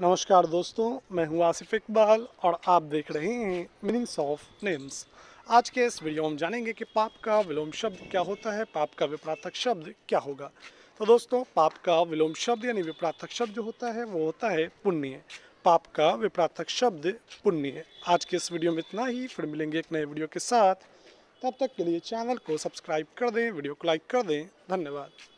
नमस्कार दोस्तों मैं हूं आसिफ इकबाल और आप देख रहे हैं मीनिंग्स ऑफ नेम्स आज के इस वीडियो में जानेंगे कि पाप का विलोम शब्द क्या होता है पाप का विपरातक शब्द क्या होगा तो दोस्तों पाप का विलोम शब्द यानी विप्रार्थक शब्द जो होता है वो होता है पुण्य पाप का विप्रार्थक शब्द पुण्य आज के इस वीडियो में इतना ही फिर मिलेंगे एक नए वीडियो के साथ तब तक के लिए चैनल को सब्सक्राइब कर दें वीडियो को लाइक कर दें धन्यवाद